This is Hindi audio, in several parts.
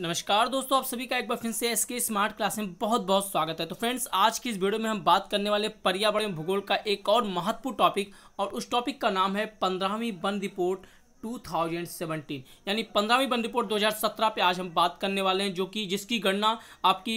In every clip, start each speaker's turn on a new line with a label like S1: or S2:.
S1: नमस्कार दोस्तों आप सभी का एक बार फिर से एस के स्मार्ट क्लास में बहुत बहुत स्वागत है तो फ्रेंड्स आज की इस वीडियो में हम बात करने वाले पर्यावरण भूगोल का एक और महत्वपूर्ण टॉपिक और उस टॉपिक का नाम है पंद्रहवीं वन रिपोर्ट 2017 यानी पंद्रहवीं बंद रिपोर्ट 2017 पे आज हम बात करने वाले हैं जो कि जिसकी गणना आपकी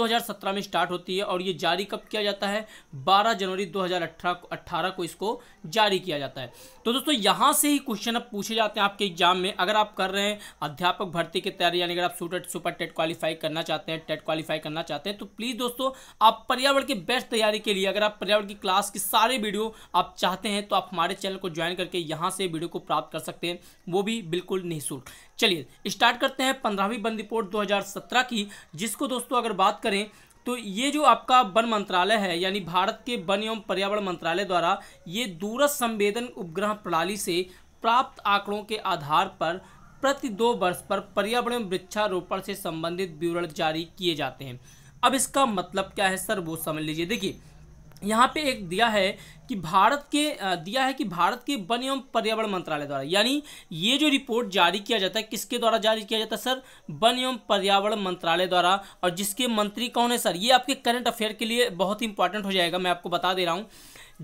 S1: 2017 में स्टार्ट होती है और ये जारी कब किया जाता है 12 जनवरी 2018 अट्ठारह को इसको जारी किया जाता है तो दोस्तों यहाँ से ही क्वेश्चन अब पूछे जाते हैं आपके एग्जाम में अगर आप कर रहे हैं अध्यापक भर्ती की तैयारी यानी अगर आप सुपर सुपर टेट क्वालिफाई करना चाहते हैं टेट क्वालिफाई करना चाहते हैं तो प्लीज़ दोस्तों आप पर्यावरण की बेस्ट तैयारी के लिए अगर आप पर्यावरण की क्लास की सारे वीडियो आप चाहते हैं तो आप हमारे चैनल को ज्वाइन करके यहाँ से वीडियो को प्राप्त कर सकते हैं सकते हैं वो भी बिल्कुल निःशुल्क चलिए स्टार्ट करते हैं पंद्रहवीं बंद रिपोर्ट दो की जिसको दोस्तों अगर बात करें तो ये जो आपका वन मंत्रालय है यानी भारत के वन एवं पर्यावरण मंत्रालय द्वारा ये दूरस्थ संवेदन उपग्रह प्रणाली से प्राप्त आंकड़ों के आधार पर प्रति दो वर्ष पर पर्यावरण वृक्षारोपण से संबंधित विवरण जारी किए जाते हैं अब इसका मतलब क्या है सर वो समझ लीजिए देखिए यहाँ पे एक दिया है कि भारत के दिया है कि भारत के वन एवं पर्यावरण मंत्रालय द्वारा यानी ये जो रिपोर्ट जारी किया जाता है किसके द्वारा जारी किया जाता है सर वन एवं पर्यावरण मंत्रालय द्वारा और जिसके मंत्री कौन है सर ये आपके करंट अफेयर के लिए बहुत ही इंपॉर्टेंट हो जाएगा मैं आपको बता दे रहा हूँ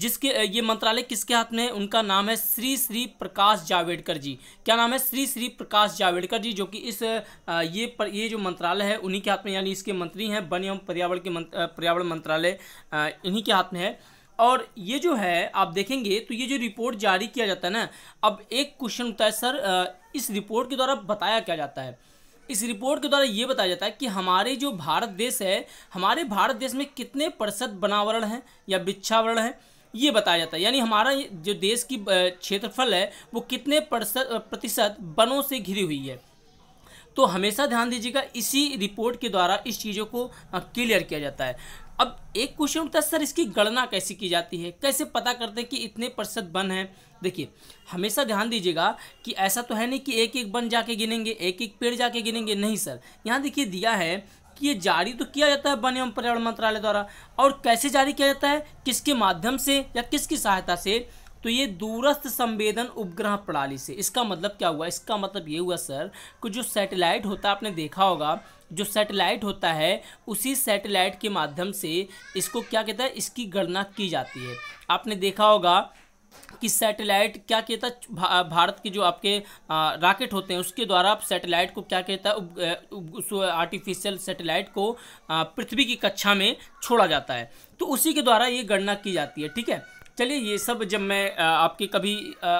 S1: जिसके ये मंत्रालय किसके हाथ में है उनका नाम है श्री श्री प्रकाश जावेडकर जी क्या नाम है श्री श्री प्रकाश जावेडकर जी जो कि इस ये पर ये जो मंत्रालय है उन्हीं के हाथ में यानी इसके मंत्री हैं वन एवं पर्यावरण के मंत्र, पर्यावरण मंत्रालय इन्हीं के हाथ में है और ये जो है आप देखेंगे तो ये जो रिपोर्ट जारी किया जाता है ना अब एक क्वेश्चन होता है सर इस रिपोर्ट के द्वारा बताया क्या जाता है इस रिपोर्ट के द्वारा ये बताया जाता है कि हमारे जो भारत देश है हमारे भारत देश में कितने प्रतिशत बनावरण हैं या बिच्छावरण है ये बताया जाता है यानी हमारा जो देश की क्षेत्रफल है वो कितने प्रतिशत वनों से घिरी हुई है तो हमेशा ध्यान दीजिएगा इसी रिपोर्ट के द्वारा इस चीज़ों को क्लियर किया जाता है अब एक क्वेश्चन उठता है सर इसकी गणना कैसे की जाती है कैसे पता करते हैं कि इतने प्रतिशत बन है देखिए हमेशा ध्यान दीजिएगा कि ऐसा तो है नहीं कि एक एक बन जाके गिनेंगे एक एक पेड़ जाके गिनेंगे नहीं सर यहाँ देखिए दिया है कि ये जारी तो किया जाता है वन एवं पर्यावरण मंत्रालय द्वारा और कैसे जारी किया जाता है किसके माध्यम से या किसकी सहायता से तो ये दूरस्थ संवेदन उपग्रह प्रणाली से इसका मतलब क्या हुआ इसका मतलब ये हुआ सर कि जो सैटेलाइट होता है आपने देखा होगा जो सेटेलाइट होता है उसी सेटेलाइट के माध्यम से इसको क्या कहता है इसकी गणना की जाती है आपने देखा होगा कि सैटेलाइट क्या कहता है भारत के जो आपके रॉकेट होते हैं उसके द्वारा आप सैटेलाइट को क्या कहता है आर्टिफिशियल सैटेलाइट को पृथ्वी की कक्षा में छोड़ा जाता है तो उसी के द्वारा ये गणना की जाती है ठीक है चलिए ये सब जब मैं आपकी कभी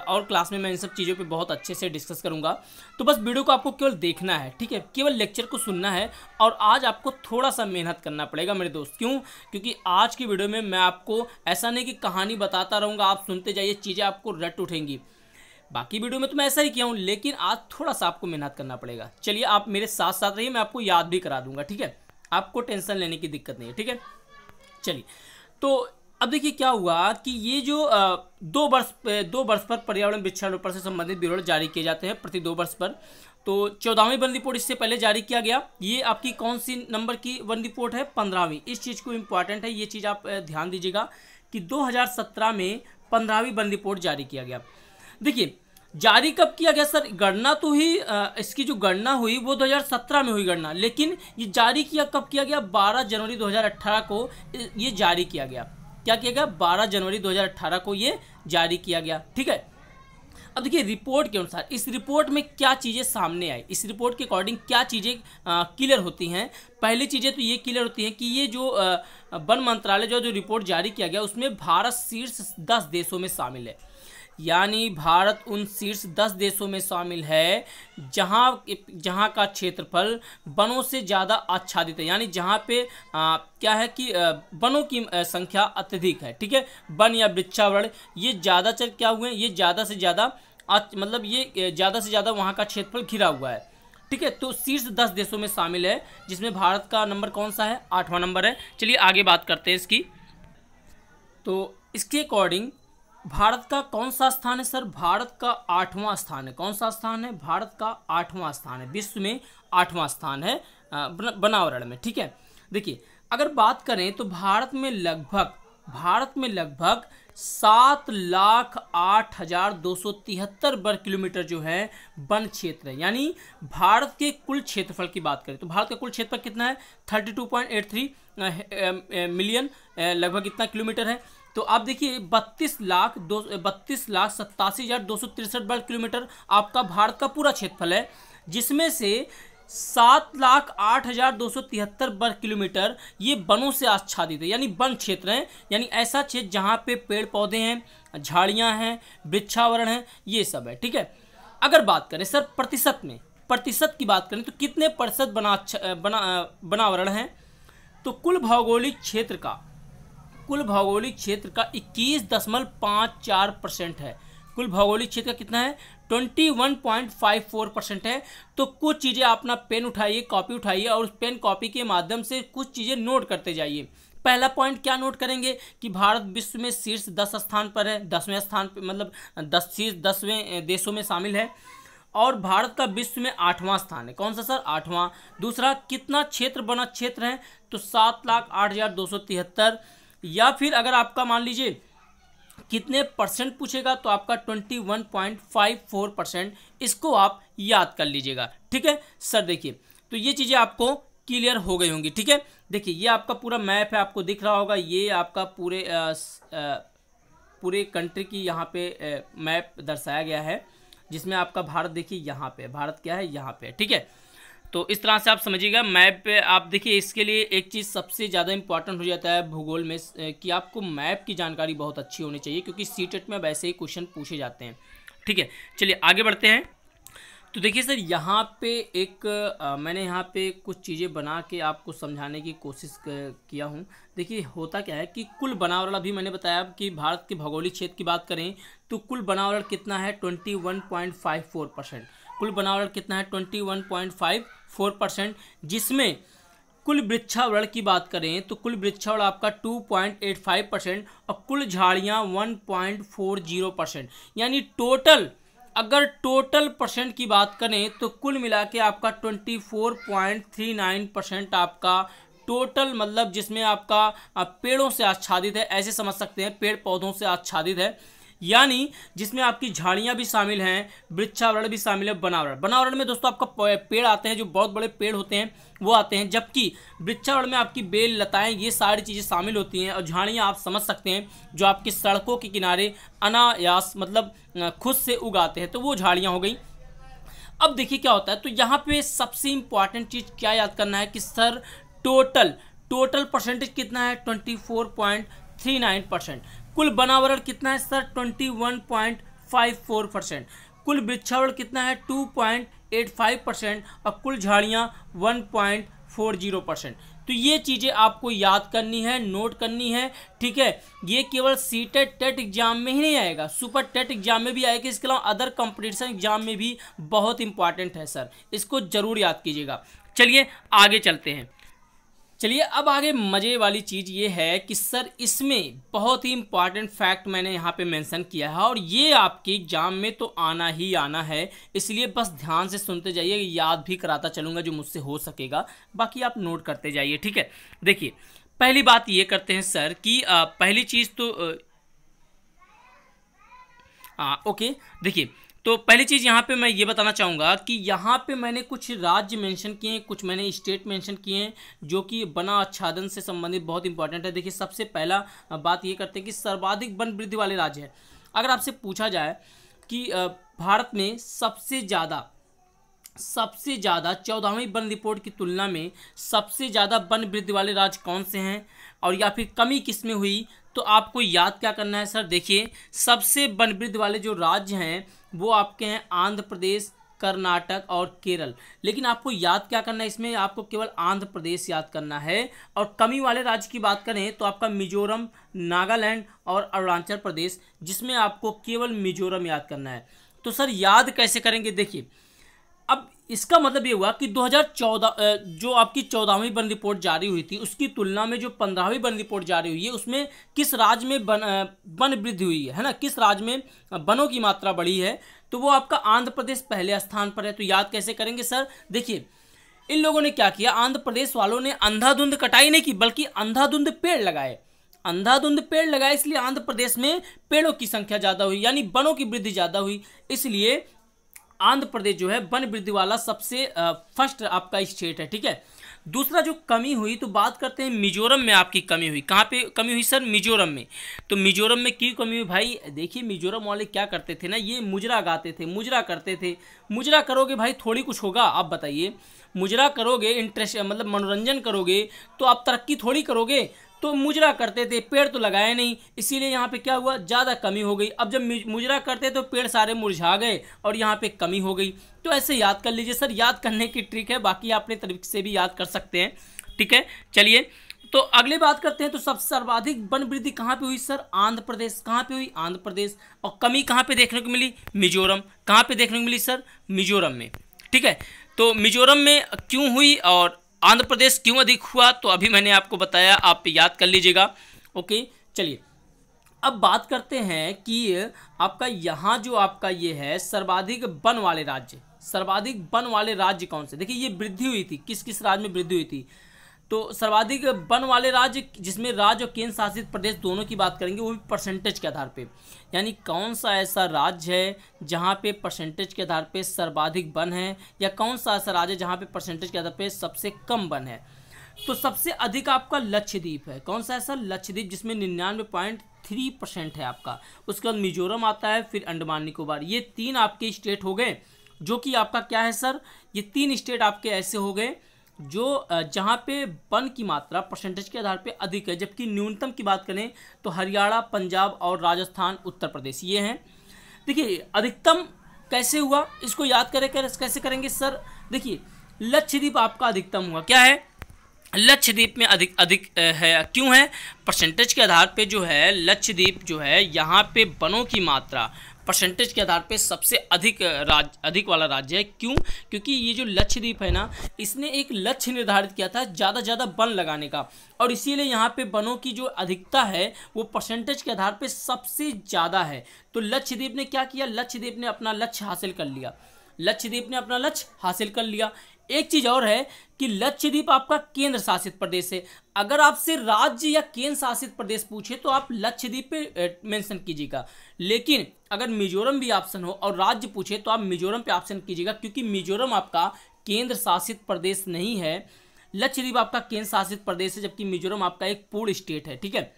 S1: और क्लास में मैं इन सब चीज़ों पे बहुत अच्छे से डिस्कस करूँगा तो बस वीडियो को आपको केवल देखना है ठीक है केवल लेक्चर को सुनना है और आज आपको थोड़ा सा मेहनत करना पड़ेगा मेरे दोस्त क्यों क्योंकि आज की वीडियो में मैं आपको ऐसा नहीं कि कहानी बताता रहूँगा आप सुनते जाइए चीज़ें आपको रट उठेंगी बाकी वीडियो में तो मैं ऐसा ही किया हूँ लेकिन आज थोड़ा सा आपको मेहनत करना पड़ेगा चलिए आप मेरे साथ साथ रहिए मैं आपको याद भी करा दूंगा ठीक है आपको टेंशन लेने की दिक्कत नहीं है ठीक है चलिए तो अब देखिए क्या हुआ कि ये जो दो वर्ष दो वर्ष पर पर्यावरण वृक्षारोपण से संबंधित ब्यूरो जारी किए जाते हैं प्रति दो वर्ष पर तो चौदहवीं वन रिपोर्ट इससे पहले जारी किया गया ये आपकी कौन सी नंबर की वन रिपोर्ट है पंद्रहवीं इस चीज़ को इम्पॉर्टेंट है ये चीज़ आप ध्यान दीजिएगा कि 2017 में पंद्रहवीं वन रिपोर्ट जारी किया गया देखिए जारी कब किया गया सर गणना तो ही इसकी जो गणना हुई वो 2017 में हुई गणना लेकिन ये जारी किया कब किया गया 12 जनवरी 2018 को ये जारी किया गया क्या किया गया 12 जनवरी 2018 को ये जारी किया गया ठीक है अब देखिए रिपोर्ट के अनुसार इस रिपोर्ट में क्या चीज़ें सामने आई इस रिपोर्ट के अकॉर्डिंग क्या चीज़ें क्लियर होती हैं पहली चीज़ें तो ये क्लियर होती हैं कि ये जो वन मंत्रालय जो जो रिपोर्ट जारी किया गया उसमें भारत शीर्ष दस देशों में शामिल है यानी भारत उन शीर्ष दस देशों में शामिल है जहाँ जहाँ का क्षेत्रफल वनों से ज़्यादा आच्छादित है यानी जहाँ पे आ, क्या है कि वनों की संख्या अत्यधिक है ठीक है वन या वृक्षावरण ये ज़्यादातर क्या हुए हैं ये ज़्यादा से ज़्यादा मतलब ये ज़्यादा से ज़्यादा वहाँ का क्षेत्रफल घिरा हुआ है ठीक है तो शीर्ष दस देशों में शामिल है जिसमें भारत का नंबर कौन सा है आठवां नंबर है चलिए आगे बात करते हैं इसकी तो इसके अकॉर्डिंग भारत का कौन सा स्थान है सर भारत का आठवां स्थान है कौन सा स्थान है भारत का आठवां स्थान है विश्व में आठवां स्थान है बनावरण में ठीक है देखिए अगर बात करें तो भारत में लगभग भारत में लगभग सात लाख आठ हजार दो सौ तिहत्तर वर्ग किलोमीटर जो है वन क्षेत्र है यानी भारत के कुल क्षेत्रफल की बात करें तो भारत का कुल क्षेत्रफल कितना है thirty two point eight three million लगभग इतना किलोमीटर है तो आप देखिए बत्तीस लाख दो बत्तीस लाख सत्तासी हज़ार दो सौ तिरसठ वर्ग किलोमीटर आपका भारत का पूरा क्षेत्रफल है जिसमें से सात लाख आठ हज़ार दो सौ तिहत्तर वर्ग किलोमीटर ये वनों से आच्छादित है यानी वन क्षेत्र हैं यानी ऐसा क्षेत्र जहाँ पे पेड़ पौधे हैं झाड़ियाँ हैं वृक्षावरण है ये सब है ठीक है अगर बात करें सर प्रतिशत में प्रतिशत की बात करें तो कितने प्रतिशत बना बना बनावरण हैं तो कुल भौगोलिक क्षेत्र का कुल भौगोलिक क्षेत्र का इक्कीस दशमलव पाँच चार परसेंट है कुल भौगोलिक क्षेत्र का कितना है twenty one point five four percent है तो कुछ चीज़ें अपना पेन उठाइए कॉपी उठाइए और उस पेन कॉपी के माध्यम से कुछ चीज़ें नोट करते जाइए पहला पॉइंट क्या नोट करेंगे कि भारत विश्व में शीर्ष दस स्थान पर है दसवें स्थान पर मतलब दस शीर्ष दसवें देशों में शामिल है और भारत का विश्व में आठवां स्थान है कौन सा सर आठवां दूसरा कितना क्षेत्र बना क्षेत्र है तो सात लाख आठ हज़ार दो सौ तिहत्तर या फिर अगर आपका मान लीजिए कितने परसेंट पूछेगा तो आपका 21.54 परसेंट इसको आप याद कर लीजिएगा ठीक है सर देखिए तो ये चीज़ें आपको क्लियर हो गई होंगी ठीक है देखिए ये आपका पूरा मैप है आपको दिख रहा होगा ये आपका पूरे आ, आ, पूरे कंट्री की यहाँ पे आ, मैप दर्शाया गया है जिसमें आपका भारत देखिए यहाँ पे भारत क्या है यहाँ पे ठीक है तो इस तरह से आप समझिएगा मैप पे आप देखिए इसके लिए एक चीज़ सबसे ज़्यादा इंपॉर्टेंट हो जाता है भूगोल में कि आपको मैप की जानकारी बहुत अच्छी होनी चाहिए क्योंकि सी टेट में वैसे ही क्वेश्चन पूछे जाते हैं ठीक है चलिए आगे बढ़ते हैं तो देखिए सर यहाँ पे एक आ, मैंने यहाँ पे कुछ चीज़ें बना के आपको समझाने की कोशिश किया हूँ देखिए होता क्या है कि कुल बनावरण अभी मैंने बताया कि भारत के भौगोलिक क्षेत्र की बात करें तो कुल बनावरण कितना है twenty one point five four percent कुल बनावरण कितना है twenty one point five four percent जिसमें कुल वृक्षावरण की बात करें तो कुल वृक्षावरण आपका 2.85 परसेंट और कुल झाड़ियाँ 1.40 परसेंट यानी टोटल अगर टोटल परसेंट की बात करें तो कुल मिला के आपका 24.39 परसेंट आपका टोटल मतलब जिसमें आपका पेड़ों से आच्छादित है ऐसे समझ सकते हैं पेड़ पौधों से आच्छादित है यानी जिसमें आपकी झाड़ियाँ भी शामिल हैं वृक्षावरण भी शामिल है बनावरण बनावरण में दोस्तों आपका पेड़ आते हैं जो बहुत बड़े पेड़ होते हैं वो आते हैं जबकि वृक्षावरण में आपकी बेल लताएं ये सारी चीज़ें शामिल होती हैं और झाड़ियाँ आप समझ सकते हैं जो आपकी सड़कों के किनारे अनायास मतलब खुद से उगाते हैं तो वो झाड़ियाँ हो गई अब देखिए क्या होता है तो यहाँ पे सबसे इंपॉर्टेंट चीज़ क्या याद करना है कि सर टोटल टोटल परसेंटेज कितना है twenty four point three nine percent कुल बनावरण कितना है sir twenty one point five four percent कुल वृक्षावरण कितना है two point eight five percent और कुल झाड़ियाँ one point four zero percent तो ये चीज़ें आपको याद करनी है नोट करनी है ठीक है ये केवल सी टेट टेट एग्जाम में ही नहीं आएगा सुपर टेट एग्जाम में भी आएगा इसके अलावा अदर कंपटीशन एग्जाम में भी बहुत इंपॉर्टेंट है सर इसको ज़रूर याद कीजिएगा चलिए आगे चलते हैं चलिए अब आगे मज़े वाली चीज़ ये है कि सर इसमें बहुत ही इंपॉर्टेंट फैक्ट मैंने यहाँ पे मेंशन किया है और ये आपके एग्जाम में तो आना ही आना है इसलिए बस ध्यान से सुनते जाइए याद भी कराता चलूँगा जो मुझसे हो सकेगा बाकी आप नोट करते जाइए ठीक है देखिए पहली बात ये करते हैं सर कि पहली चीज़ तो आ, ओके देखिए तो पहली चीज़ यहाँ पे मैं ये बताना चाहूँगा कि यहाँ पे मैंने कुछ राज्य मेंशन किए हैं कुछ मैंने स्टेट मेंशन किए हैं जो कि बना आच्छादन से संबंधित बहुत इंपॉर्टेंट है देखिए सबसे पहला बात ये करते हैं कि सर्वाधिक वन वृद्धि वाले राज्य है अगर आपसे पूछा जाए कि भारत में सबसे ज़्यादा सबसे ज़्यादा चौदहवीं वन रिपोर्ट की तुलना में सबसे ज़्यादा वन वृद्धि वाले राज्य कौन से हैं और या फिर कमी किस में हुई तो आपको याद क्या करना है सर देखिए सबसे वनवृद्ध वाले जो राज्य हैं वो आपके हैं आंध्र प्रदेश कर्नाटक और केरल लेकिन आपको याद क्या करना है इसमें आपको केवल आंध्र प्रदेश याद करना है और कमी वाले राज्य की बात करें तो आपका मिजोरम नागालैंड और अरुणाचल प्रदेश जिसमें आपको केवल मिजोरम याद करना है तो सर याद कैसे करेंगे देखिए इसका मतलब ये हुआ कि 2014 जो आपकी चौदहवीं बंद रिपोर्ट जारी हुई थी उसकी तुलना में जो पंद्रहवीं बंद रिपोर्ट जारी हुई है उसमें किस राज्य में बन वन वृद्धि हुई है है ना किस राज्य में वनों की मात्रा बढ़ी है तो वो आपका आंध्र प्रदेश पहले स्थान पर है तो याद कैसे करेंगे सर देखिए इन लोगों ने क्या किया आंध्र प्रदेश वालों ने अंधाधुंध कटाई नहीं की बल्कि अंधाधुंध पेड़ लगाए अंधाधुंध पेड़ लगाए इसलिए आंध्र प्रदेश में पेड़ों की संख्या ज़्यादा हुई यानी वनों की वृद्धि ज़्यादा हुई इसलिए आंध्र प्रदेश जो है वन वृद्धि वाला सबसे फर्स्ट आपका स्टेट है ठीक है दूसरा जो कमी हुई तो बात करते हैं मिजोरम में आपकी कमी हुई कहाँ पे कमी हुई सर मिजोरम में तो मिजोरम में क्यों कमी हुई भाई देखिए मिजोरम वाले क्या करते थे ना ये मुजरा गाते थे मुजरा करते थे मुजरा करोगे भाई थोड़ी कुछ होगा आप बताइए मुजरा करोगे इंटरेस्ट मतलब मनोरंजन करोगे तो आप तरक्की थोड़ी करोगे तो मुजरा करते थे पेड़ तो लगाए नहीं इसीलिए यहाँ पे क्या हुआ ज़्यादा कमी हो गई अब जब मुजरा करते तो पेड़ सारे मुरझा गए और यहाँ पे कमी हो गई तो ऐसे याद कर लीजिए सर याद करने की ट्रिक है बाकी अपने तरीके से भी याद कर सकते हैं ठीक है चलिए तो अगले बात करते हैं तो सब सर्वाधिक वन वृद्धि कहाँ पे हुई सर आंध्र प्रदेश कहाँ पे हुई आंध्र प्रदेश और कमी कहाँ पे देखने को मिली मिजोरम कहाँ पे देखने को मिली सर मिजोरम में ठीक है तो मिजोरम में क्यों हुई और आंध्र प्रदेश क्यों अधिक हुआ तो अभी मैंने आपको बताया आप याद कर लीजिएगा ओके चलिए अब बात करते हैं कि आपका यहाँ जो आपका ये है सर्वाधिक वन वाले राज्य सर्वाधिक वन वाले राज्य कौन से देखिए ये वृद्धि हुई थी किस किस राज्य में वृद्धि हुई थी तो सर्वाधिक वन वाले राज्य जिसमें राज्य और केंद्र शासित प्रदेश दोनों की बात करेंगे वो भी परसेंटेज के आधार पे यानी कौन सा ऐसा राज्य है जहाँ पे परसेंटेज के आधार पे सर्वाधिक वन है या कौन सा ऐसा राज्य है जहाँ पे परसेंटेज के आधार पे सबसे कम वन है तो सबसे अधिक आपका लक्षद्वीप है कौन सा ऐसा लक्षद्वीप जिसमें निन्यानवे पॉइंट थ्री परसेंट है आपका उसके बाद मिजोरम आता है फिर अंडमान निकोबार ये तीन आपके स्टेट हो गए जो कि आपका क्या है सर ये तीन स्टेट आपके ऐसे हो गए जो जहाँ पे वन की मात्रा परसेंटेज के आधार पे अधिक है जबकि न्यूनतम की बात करें तो हरियाणा पंजाब और राजस्थान उत्तर प्रदेश ये हैं देखिए अधिकतम कैसे हुआ इसको याद करें कर कैसे करेंगे सर देखिए लक्षद्वीप आपका अधिकतम हुआ क्या है लक्षद्वीप में अधिक अधिक है क्यों है परसेंटेज के आधार पे जो है लक्षद्वीप जो है यहाँ पे वनों की मात्रा परसेंटेज के आधार पे सबसे अधिक राज अधिक वाला राज्य है क्यों क्योंकि ये जो लक्षद्वीप है ना इसने एक लक्ष्य निर्धारित किया था ज़्यादा ज़्यादा वन लगाने का और इसीलिए यहाँ पे वनों की जो अधिकता है वो परसेंटेज के आधार पे सबसे ज़्यादा है तो लक्षद्वीप ने क्या किया लक्षद्वीप ने अपना लक्ष्य हासिल कर लिया लक्षद्वीप ने अपना लक्ष्य हासिल कर लिया एक चीज़ और है कि लक्षद्वीप आपका केंद्र शासित प्रदेश है अगर आपसे राज्य या केंद्र शासित प्रदेश पूछे तो आप लक्षद्वीप पे मेंशन कीजिएगा लेकिन अगर मिजोरम भी ऑप्शन हो और राज्य पूछे तो आप मिजोरम पे ऑप्शन कीजिएगा क्योंकि मिजोरम आपका केंद्र शासित प्रदेश नहीं है लक्षद्वीप आपका केंद्र शासित प्रदेश है जबकि मिजोरम आपका एक पूर्ण स्टेट है ठीक है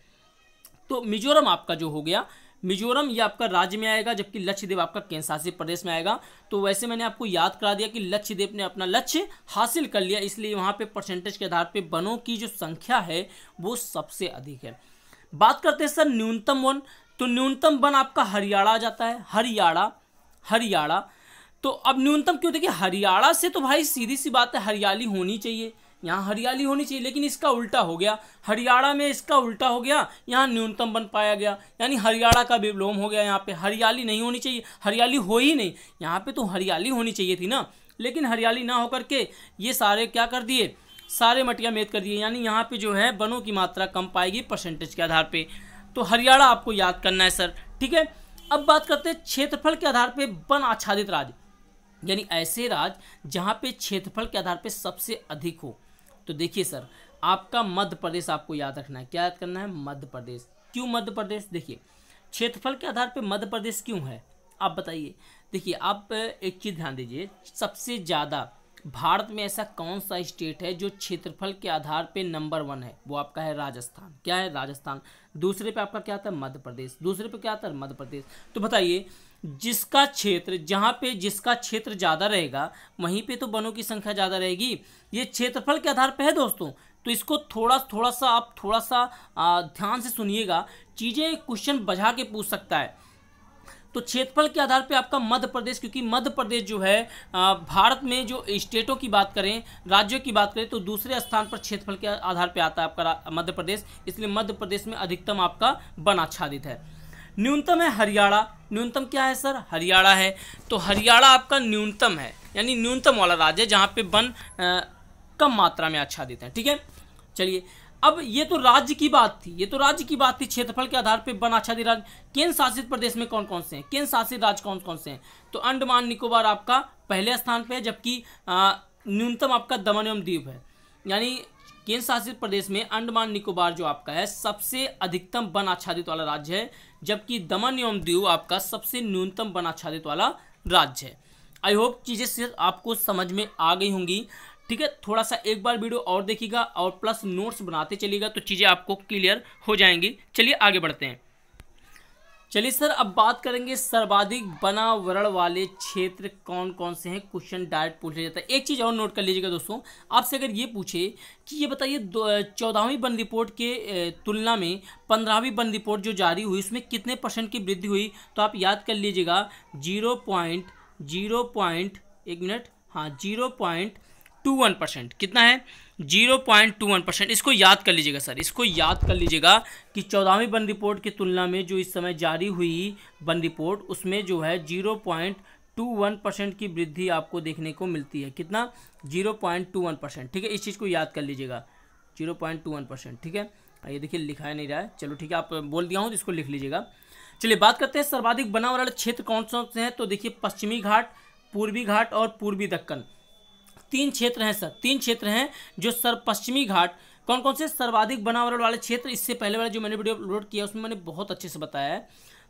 S1: तो मिजोरम आपका जो हो गया मिजोरम ये आपका राज्य में आएगा जबकि लक्षद्वीप आपका केंद्रशासित प्रदेश में आएगा तो वैसे मैंने आपको याद करा दिया कि लक्षद्वीप ने अपना लक्ष्य हासिल कर लिया इसलिए वहाँ पे परसेंटेज के आधार पर वनों की जो संख्या है वो सबसे अधिक है बात करते हैं सर न्यूनतम वन तो न्यूनतम वन आपका हरियाणा आ जाता है हरियाणा हरियाणा तो अब न्यूनतम क्यों देखिए हरियाणा से तो भाई सीधी सी बात है हरियाली होनी चाहिए यहाँ हरियाली होनी चाहिए लेकिन इसका उल्टा हो गया हरियाणा में इसका उल्टा हो गया यहाँ न्यूनतम बन पाया गया यानी हरियाणा का विलोम हो गया यहाँ पे हरियाली नहीं होनी चाहिए हरियाली हो ही नहीं यहाँ पे तो हरियाली होनी चाहिए थी ना लेकिन हरियाली ना होकर के ये सारे क्या कर दिए सारे मटिया मेद कर दिए यानी यहाँ पे जो है वनों की मात्रा कम पाएगी परसेंटेज के आधार पर तो हरियाणा आपको याद करना है सर ठीक है अब बात करते हैं क्षेत्रफल के आधार पर वन आच्छादित राज्य यानी ऐसे राज्य जहाँ पे क्षेत्रफल के आधार पे सबसे अधिक हो तो देखिए सर आपका मध्य प्रदेश आपको याद रखना है क्या याद करना है मध्य प्रदेश क्यों मध्य प्रदेश देखिए क्षेत्रफल के आधार पर मध्य प्रदेश क्यों है आप बताइए देखिए आप एक चीज़ ध्यान दीजिए सबसे ज़्यादा भारत में ऐसा कौन सा स्टेट है जो क्षेत्रफल के आधार पे नंबर वन है वो आपका है राजस्थान क्या है राजस्थान दूसरे पे आपका क्या आता है मध्य प्रदेश दूसरे पे क्या आता है मध्य प्रदेश तो बताइए जिसका क्षेत्र जहाँ पे जिसका क्षेत्र ज़्यादा रहेगा वहीं पे तो वनों की संख्या ज़्यादा रहेगी ये क्षेत्रफल के आधार पे है दोस्तों तो इसको थोड़ा थोड़ा सा आप थोड़ा सा आ, ध्यान से सुनिएगा चीज़ें क्वेश्चन बजा के पूछ सकता है तो क्षेत्रफल के आधार पे आपका मध्य प्रदेश क्योंकि मध्य प्रदेश जो है भारत में जो स्टेटों की बात करें राज्यों की बात करें तो दूसरे स्थान पर क्षेत्रफल के आधार पे आता है आपका मध्य प्रदेश इसलिए मध्य प्रदेश में अधिकतम आपका वन आच्छादित है न्यूनतम है हरियाणा न्यूनतम क्या है सर हरियाणा है तो हरियाणा आपका न्यूनतम है यानी न्यूनतम वाला राज्य है जहाँ पे वन कम मात्रा में आच्छादित है ठीक है चलिए अब ये तो राज्य की बात थी ये तो राज्य की बात थी क्षेत्रफल के आधार पर वन आच्छादित राज्य केंद्र शासित प्रदेश में कौन कौन से हैं केंद्र शासित राज्य कौन कौन से हैं तो अंडमान निकोबार आपका पहले स्थान पर है जबकि न्यूनतम आपका दमन एवं द्वीप है यानी केंद्र शासित प्रदेश में अंडमान निकोबार जो आपका है सबसे अधिकतम वन आच्छादित वाला राज्य है जबकि दमन एवं दीव आपका सबसे न्यूनतम वन आच्छादित वाला राज्य है आई होप चीज़ें सिर्फ आपको समझ में आ गई होंगी ठीक है थोड़ा सा एक बार वीडियो और देखिएगा और प्लस नोट्स बनाते चलिएगा तो चीज़ें आपको क्लियर हो जाएंगी चलिए आगे बढ़ते हैं चलिए सर अब बात करेंगे सर्वाधिक बनावरण वाले क्षेत्र कौन कौन से हैं क्वेश्चन डायरेक्ट पूछ लिया जाता है एक चीज़ और नोट कर लीजिएगा दोस्तों आपसे अगर ये पूछे कि ये बताइए चौदहवीं बंद रिपोर्ट के तुलना में पंद्रहवीं बंद रिपोर्ट जो जारी हुई उसमें कितने परसेंट की वृद्धि हुई तो आप याद कर लीजिएगा जीरो पॉइंट जीरो पॉइंट एक मिनट हाँ zero point two one percent कितना है zero point two one percent इसको याद कर लीजिएगा सर इसको याद कर लीजिएगा कि चौदहवीं बंद रिपोर्ट की तुलना में जो इस समय जारी हुई बंद रिपोर्ट उसमें जो है zero point two one percent की वृद्धि आपको देखने को मिलती है कितना zero point two one percent ठीक है इस चीज़ को याद कर लीजिएगा zero point two one percent ठीक है हाँ, ये देखिए लिखा नहीं रहा है चलो ठीक है आप बोल दिया हूँ तो इसको लिख लीजिएगा चलिए बात करते हैं सर्वाधिक बना वाले क्षेत्र कौन कौन से हैं तो देखिए पश्चिमी घाट पूर्वी घाट और पूर्वी दक्कन तीन क्षेत्र हैं सर तीन क्षेत्र हैं जो सर पश्चिमी घाट कौन कौन से सर्वाधिक बनावरण वाले क्षेत्र इससे पहले वाले जो मैंने वीडियो अपलोड किया उसमें मैंने बहुत अच्छे से बताया है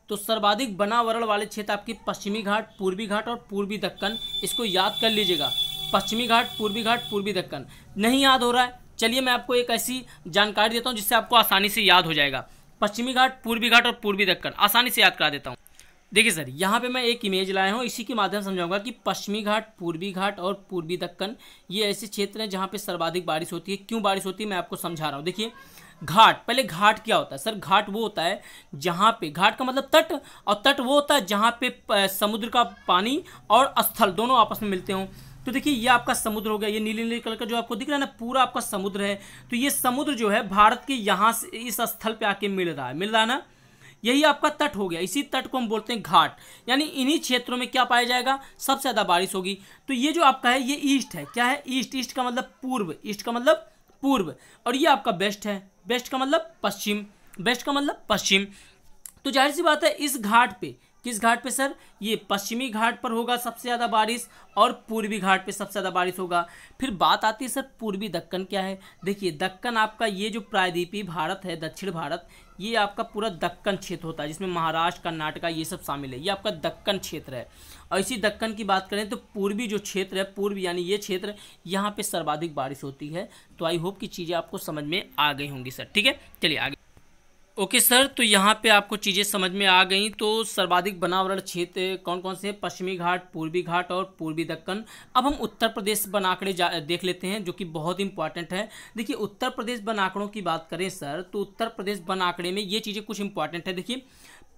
S1: तो सर्वाधिक बनावरण वाले क्षेत्र आपके पश्चिमी घाट पूर्वी घाट और पूर्वी दक्कन इसको याद कर लीजिएगा पश्चिमी घाट पूर्वी घाट पूर्वी दक्कन नहीं याद हो रहा है चलिए मैं आपको एक ऐसी जानकारी देता हूँ जिससे आपको आसानी से याद हो जाएगा पश्चिमी घाट पूर्वी घाट और पूर्वी दक्कन आसानी से याद करा देता हूँ देखिए सर यहाँ पे मैं एक इमेज लाया हूँ इसी के माध्यम से समझाऊंगा कि पश्चिमी घाट पूर्वी घाट और पूर्वी दक्कन ये ऐसे क्षेत्र हैं जहाँ पे सर्वाधिक बारिश होती है क्यों बारिश होती है मैं आपको समझा रहा हूँ देखिए घाट पहले घाट क्या होता है सर घाट वो होता है जहाँ पे घाट का मतलब तट और तट वो होता है जहाँ पे समुद्र का पानी और स्थल दोनों आपस में मिलते हों तो देखिए ये आपका समुद्र हो गया ये नीले नीले कलर का जो आपको दिख रहा है ना पूरा आपका समुद्र है तो ये समुद्र जो है भारत के यहाँ से इस स्थल पे आके मिल रहा है मिल रहा है ना यही आपका तट हो गया इसी तट को हम बोलते हैं घाट यानी इन्हीं क्षेत्रों में क्या पाया जाएगा सबसे ज़्यादा बारिश होगी तो ये जो आपका है ये ईस्ट है क्या है ईस्ट ईस्ट का मतलब पूर्व ईस्ट का मतलब पूर्व और ये आपका बेस्ट है वेस्ट का मतलब पश्चिम वेस्ट का मतलब पश्चिम तो जाहिर सी बात है इस घाट पे किस घाट पे सर ये पश्चिमी घाट पर होगा सबसे ज़्यादा बारिश और पूर्वी घाट पे सबसे ज़्यादा बारिश होगा फिर बात आती है सर पूर्वी दक्कन क्या है देखिए दक्कन आपका ये जो प्रायद्वीपी भारत है दक्षिण भारत ये आपका पूरा दक्कन क्षेत्र होता है जिसमें महाराष्ट्र कर्नाटका ये सब शामिल है ये आपका दक्कन क्षेत्र है और इसी दक्कन की बात करें तो पूर्वी जो क्षेत्र है पूर्व यानी ये क्षेत्र यहाँ पर सर्वाधिक बारिश होती है तो आई होप कि चीज़ें आपको समझ में आ गई होंगी सर ठीक है चलिए आगे ओके सर तो यहाँ पे आपको चीज़ें समझ में आ गई तो सर्वाधिक बनावरण क्षेत्र कौन कौन से हैं पश्चिमी घाट पूर्वी घाट और पूर्वी दक्कन अब हम उत्तर प्रदेश बन आंकड़े देख लेते हैं जो कि बहुत इंपॉर्टेंट है देखिए उत्तर प्रदेश बन आंकड़ों की बात करें सर तो उत्तर प्रदेश बन आंकड़े में ये चीज़ें कुछ इंपॉर्टेंट है देखिए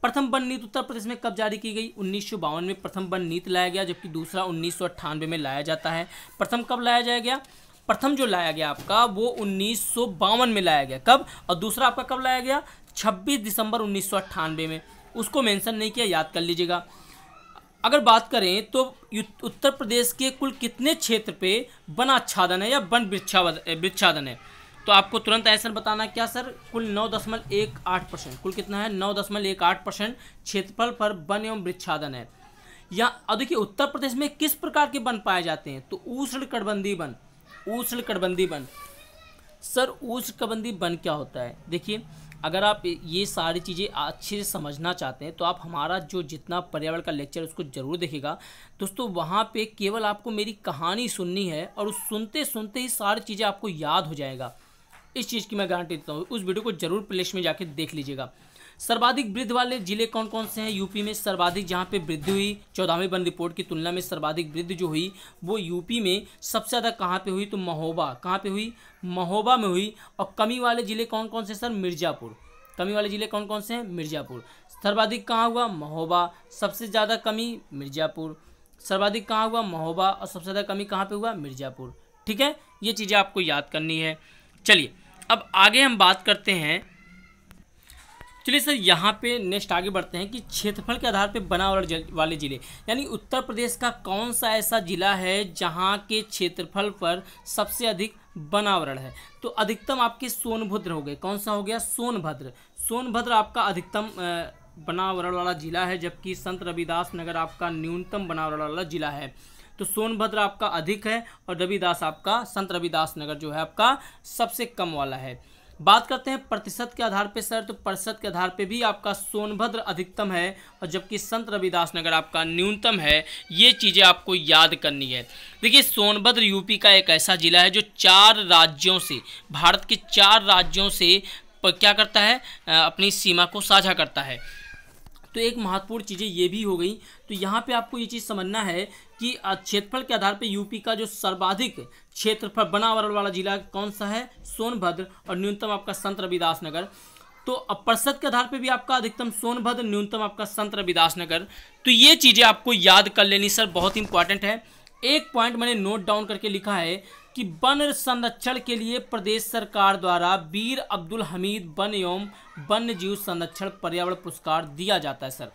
S1: प्रथम वन नीति उत्तर प्रदेश में कब जारी की गई उन्नीस में प्रथम वन नीति लाया गया जबकि दूसरा उन्नीस में लाया जाता है प्रथम कब लाया जाएगा प्रथम जो लाया गया आपका वो उन्नीस में लाया गया कब और दूसरा आपका कब लाया गया 26 दिसंबर उन्नीस में उसको मेंशन नहीं किया याद कर लीजिएगा अगर बात करें तो उत्तर प्रदेश के कुल कितने क्षेत्र पे वन आच्छादन है या वन वृक्षादन है तो आपको तुरंत आंसर बताना क्या सर कुल नौ दशमलव एक आठ परसेंट कुल कितना है नौ दशमलव एक आठ परसेंट क्षेत्रफल पर वन एवं वृक्षादन है या और देखिए उत्तर प्रदेश में किस प्रकार के वन पाए जाते हैं तो उष्ण कटबंधी वन उष्ण कटबंधी बन सर उष्ण कटबंधी बन क्या होता है देखिए अगर आप ये सारी चीज़ें अच्छे से समझना चाहते हैं तो आप हमारा जो जितना पर्यावरण का लेक्चर उसको ज़रूर देखेगा दोस्तों वहाँ पे केवल आपको मेरी कहानी सुननी है और उस सुनते सुनते ही सारी चीज़ें आपको याद हो जाएगा इस चीज़ की मैं गारंटी देता हूँ उस वीडियो को ज़रूर प्लेस में जाके देख लीजिएगा सर्वाधिक वृद्ध वाले जिले कौन कौन से हैं यूपी में सर्वाधिक जहां पे वृद्धि हुई चौदहवीं बंद रिपोर्ट की तुलना में सर्वाधिक वृद्धि जो हुई वो यूपी में सबसे ज़्यादा कहाँ पे हुई तो महोबा कहाँ पे हुई महोबा में हुई और कमी वाले जिले कौन कौन से सर मिर्ज़ापुर कमी वाले जिले कौन कौन से हैं मिर्ज़ापुर सर्वाधिक कहाँ हुआ महोबा सबसे ज़्यादा कमी मिर्ज़ापुर सर्वाधिक कहाँ हुआ महोबा और सबसे ज़्यादा कमी कहाँ पर हुआ मिर्ज़ापुर ठीक है ये चीज़ें आपको याद करनी है चलिए अब आगे हम बात करते हैं चलिए सर यहाँ पे नेक्स्ट आगे बढ़ते हैं कि क्षेत्रफल के आधार पे बना वाले जिले यानी उत्तर प्रदेश का कौन सा ऐसा जिला है जहाँ के क्षेत्रफल पर सबसे अधिक बनावरण है तो अधिकतम आपके सोनभद्र हो गए कौन सा हो गया सोनभद्र सोनभद्र आपका अधिकतम बनावरण वाला जिला है जबकि संत रविदास नगर आपका न्यूनतम बनावरण वाला जिला है तो सोनभद्र आपका अधिक है और रविदास आपका संत रविदास नगर जो है आपका सबसे कम वाला है बात करते हैं प्रतिशत के आधार पे सर तो प्रतिशत के आधार पे भी आपका सोनभद्र अधिकतम है और जबकि संत रविदास नगर आपका न्यूनतम है ये चीज़ें आपको याद करनी है देखिए सोनभद्र यूपी का एक ऐसा ज़िला है जो चार राज्यों से भारत के चार राज्यों से क्या करता है अपनी सीमा को साझा करता है तो एक महत्वपूर्ण चीज़ें ये भी हो गई तो यहाँ पे आपको ये चीज़ समझना है कि क्षेत्रफल के आधार पे यूपी का जो सर्वाधिक क्षेत्रफल बनावरण वाला जिला कौन सा है सोनभद्र और न्यूनतम आपका संत रविदास नगर तो प्रतिशत के आधार पे भी आपका अधिकतम सोनभद्र न्यूनतम आपका संत रविदास नगर तो ये चीज़ें आपको याद कर लेनी सर बहुत इंपॉर्टेंट है एक पॉइंट मैंने नोट डाउन करके लिखा है कि वन संरक्षण के लिए प्रदेश सरकार द्वारा वीर अब्दुल हमीद वन एवं वन्य जीव संरक्षण पर्यावरण पुरस्कार दिया जाता है सर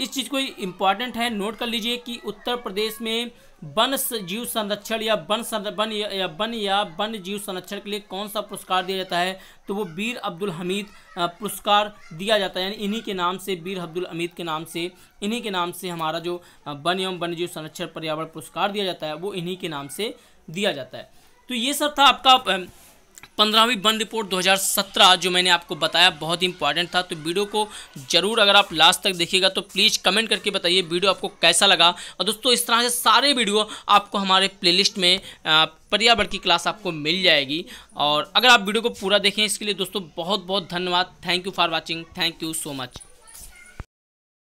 S1: इस चीज़ को इम्पॉर्टेंट है नोट कर लीजिए कि उत्तर प्रदेश में वन जीव संरक्षण या वन वन या वन या वन जीव संरक्षण के लिए कौन सा पुरस्कार दिया जाता है तो वो वीर अब्दुल हमीद पुरस्कार दिया जाता है यानी इन्हीं के नाम से वीर अब्दुल हमीद के नाम से इन्हीं के नाम से हमारा जो वन एवं वन्य जीव संरक्षण पर्यावरण पुरस्कार दिया जाता है वो इन्हीं के नाम से दिया जाता है तो ये सब था आपका पंद्रहवीं बंद रिपोर्ट 2017 जो मैंने आपको बताया बहुत ही इंपॉर्टेंट था तो वीडियो को जरूर अगर आप लास्ट तक देखिएगा तो प्लीज़ कमेंट करके बताइए वीडियो आपको कैसा लगा और दोस्तों इस तरह से सारे वीडियो आपको हमारे प्लेलिस्ट में पर्यावरण की क्लास आपको मिल जाएगी और अगर आप वीडियो को पूरा देखें इसके लिए दोस्तों बहुत बहुत धन्यवाद thank you for watching thank you so much